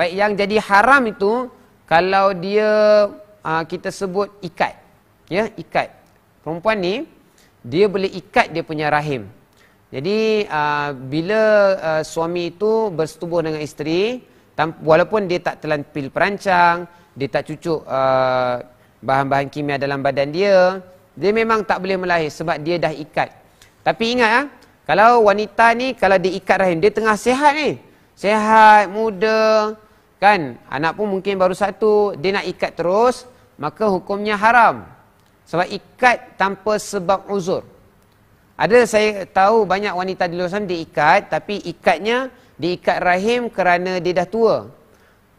Baik yang jadi haram itu kalau dia uh, kita sebut ikat. Ya, ikat. Perempuan ni dia boleh ikat dia punya rahim. Jadi uh, bila uh, suami itu bersetubuh dengan isteri walaupun dia tak telan pil perancang, dia tak cucuk bahan-bahan kimia dalam badan dia, dia memang tak boleh melahir sebab dia dah ikat. Tapi ingat ah, kalau wanita ni kalau dia ikat rahim, dia tengah sihat ni. Sihat, muda, Kan anak pun mungkin baru satu dia nak ikat terus maka hukumnya haram. Sebab ikat tanpa sebab uzur. Ada saya tahu banyak wanita di luar sana diikat tapi ikatnya diikat rahim kerana dia dah tua.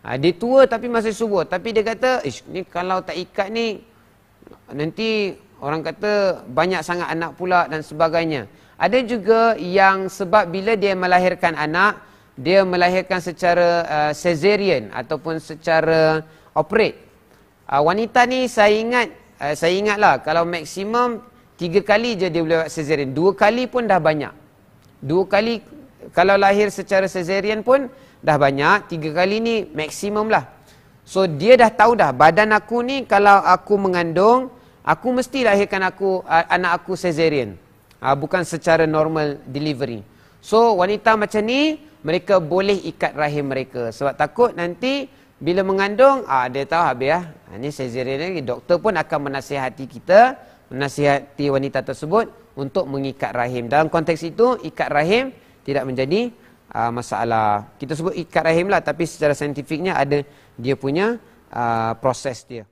Ha, dia tua tapi masih subur. Tapi dia kata, Ish, ni kalau tak ikat ni, nanti orang kata banyak sangat anak pula dan sebagainya. Ada juga yang sebab bila dia melahirkan anak, dia melahirkan secara uh, cesarean ataupun secara operate. Uh, wanita ni saya ingat uh, saya ingatlah kalau maksimum tiga kali je dia boleh buat cesarean. Dua kali pun dah banyak. Dua kali kalau lahir secara cesarean pun dah banyak. Tiga kali ni maksimum lah. So dia dah tahu dah badan aku ni kalau aku mengandung aku mesti lahirkan aku uh, anak aku cesarean. Uh, bukan secara normal delivery. So wanita macam ni mereka boleh ikat rahim mereka sebab takut nanti bila mengandung ah dia tahu habis ah ya. Ha, ini cesarean ni doktor pun akan menasihati kita menasihati wanita tersebut untuk mengikat rahim dalam konteks itu ikat rahim tidak menjadi uh, masalah kita sebut ikat rahim lah tapi secara saintifiknya ada dia punya uh, proses dia